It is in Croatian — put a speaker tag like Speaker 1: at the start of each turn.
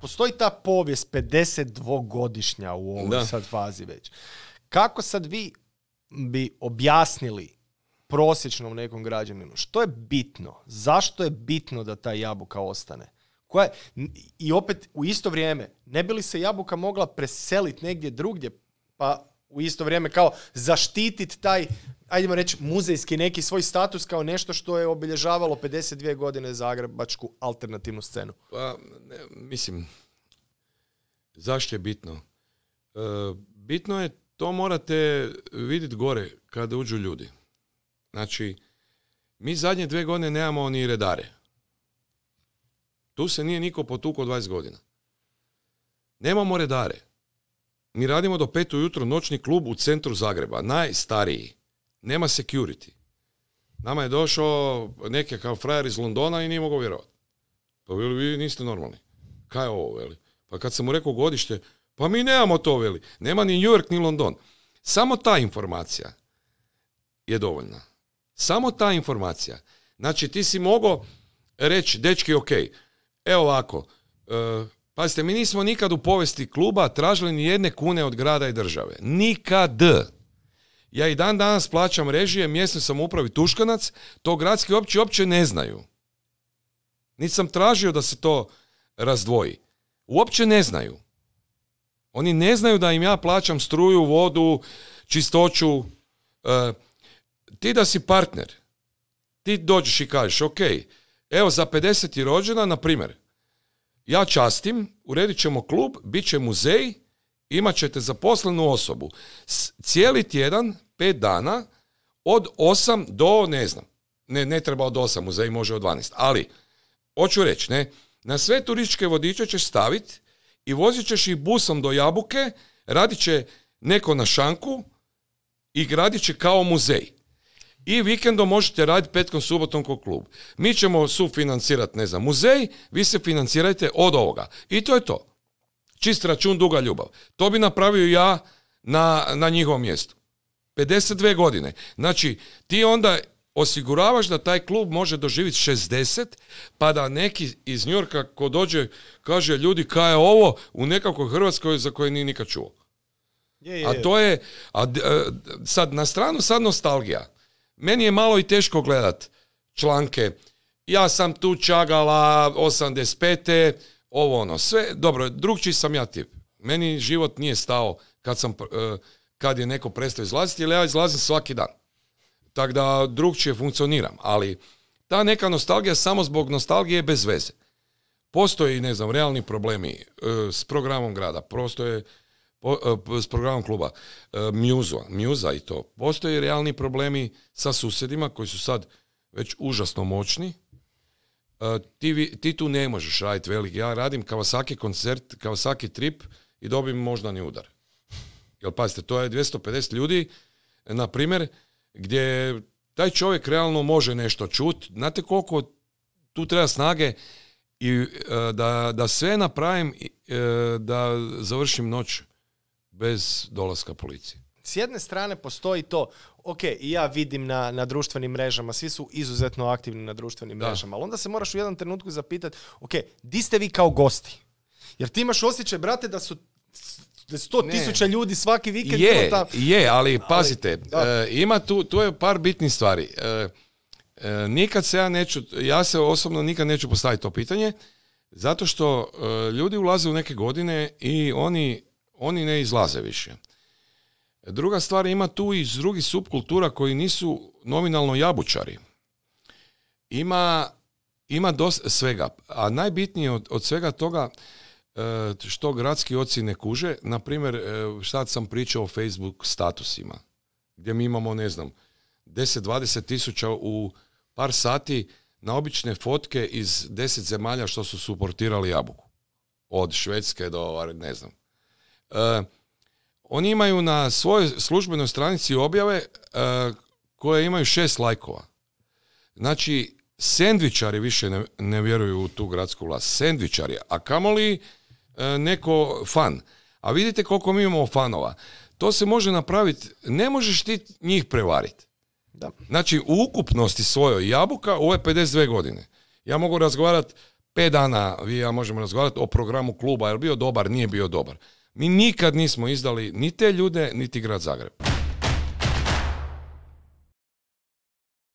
Speaker 1: postoji ta povijest 52-godišnja u ovoj sad fazi već. Kako sad vi bi objasnili prosječnom nekom građaninu što je bitno? Zašto je bitno da ta jabuka ostane? Koja I opet u isto vrijeme, ne bi li se jabuka mogla preseliti negdje drugdje pa u isto vrijeme kao zaštititi taj ajdemo reći, muzejski neki svoj status kao nešto što je obilježavalo 52 godine zagrebačku alternativnu
Speaker 2: scenu? Pa, ne, mislim, zašto je bitno? E, bitno je, to morate vidjeti gore kada uđu ljudi. Znači, mi zadnje dvije godine nemamo ni redare. Tu se nije niko potukao 20 godina. Nemamo redare mi radimo do pet ujutro noćni klub u centru Zagreba, najstariji. Nema security. Nama je došao neki kao frajer iz Londona i nije mogao vjerovati. Pa vi niste normalni. Kaj je ovo, veli? Pa kad sam mu rekao godište, pa mi nemamo to, veli. Nema ni New York, ni London. Samo ta informacija je dovoljna. Samo ta informacija. Znači, ti si mogao reći, dečki, ok, evo ovako, e, Pazite, mi nismo nikad u povesti kluba tražili ni jedne kune od grada i države. Nikad. Ja i dan danas plaćam režije sam upravi Tuškanac, to gradski opći uopće ne znaju. Nisam sam tražio da se to razdvoji. Uopće ne znaju. Oni ne znaju da im ja plaćam struju, vodu, čistoću. E, ti da si partner, ti dođeš i kažeš, ok, evo za 50. rođena, na primjer, ja častim, uredit ćemo klub, bit će muzej, imat ćete zaposlenu osobu. Cijeli tjedan, pet dana, od osam do, ne znam, ne, ne treba od osam muzej može od 12, ali, hoću reći, ne, na sve turističke vodiče ćeš staviti i vozit ćeš ih busom do Jabuke, radit će neko na šanku i gradit će kao muzej i vikendom možete raditi petkom, subotom kod klub. Mi ćemo sufinancirati, ne znam, muzej, vi se financirajte od ovoga. I to je to. Čist račun, duga ljubav. To bi napravio ja na, na njihovom mjestu. 52 godine. Znači, ti onda osiguravaš da taj klub može doživjeti 60, pa da neki iz Njorka ko dođe kaže ljudi ka je ovo u nekakvoj Hrvatskoj za koje nije nikad čuo. je, je. A to je, a, e, sad na stranu sad nostalgija meni je malo i teško gledat članke. Ja sam tu čagala 85. Ovo ono, sve, dobro, drugčiji sam ja tip. Meni život nije stao kad, sam, e, kad je neko prestao izlaziti, jer ja izlazim svaki dan. Tako da drugčije funkcioniram, ali ta neka nostalgija samo zbog nostalgije je bez veze. Postoji, ne znam, realni problemi e, s programom grada, je po, e, s programom kluba, e, Mjuzua, mjuza i to. Postoje realni problemi sa susjedima koji su sad već užasno moćni. E, ti, ti tu ne možeš raditi veliki. Ja radim kao svaki koncert, kao svaki trip i dobim možda ni udar. Jel pazite, to je 250 ljudi, na primjer, gdje taj čovjek realno može nešto čut. Znate koliko tu treba snage i da, da sve napravim da završim noć bez dolaska policije.
Speaker 1: S jedne strane postoji to, ok, i ja vidim na, na društvenim mrežama, svi su izuzetno aktivni na društvenim mrežama, ali onda se moraš u jednom trenutku zapitati, ok, di ste vi kao gosti? Jer ti imaš osjećaj, brate, da su sto tisuća ljudi svaki vikend. Je,
Speaker 2: je, ali pazite, e, ima tu, tu je par bitnih stvari. Uh, nikad se ja neću, ja se osobno nikad neću postaviti to pitanje, zato što ljudi ulaze u neke godine i oni oni ne izlaze više. Druga stvar, ima tu i drugi subkultura koji nisu nominalno jabučari. Ima, ima dosta svega, a najbitnije od, svega toga e, što gradski oci ne kuže, na primjer, e, sad sam pričao o Facebook statusima, gdje mi imamo, ne znam, 10-20 tisuća u par sati na obične fotke iz 10 zemalja što su suportirali jabuku. Od Švedske do, ne znam, E, oni imaju na svojoj službenoj stranici objave e, koje imaju šest lajkova. Znači, sendvičari više ne, vjeruju u tu gradsku vlast. Sendvičari, a kamoli e, neko fan. A vidite koliko mi imamo fanova. To se može napraviti, ne možeš ti njih prevariti. Da. Znači, u ukupnosti svojoj jabuka, ovo je 52 godine. Ja mogu razgovarati 5 dana, vi ja možemo razgovarati o programu kluba, je bio dobar, nije bio dobar. Mi nikad nismo izdali ni te ljude, niti grad Zagreb.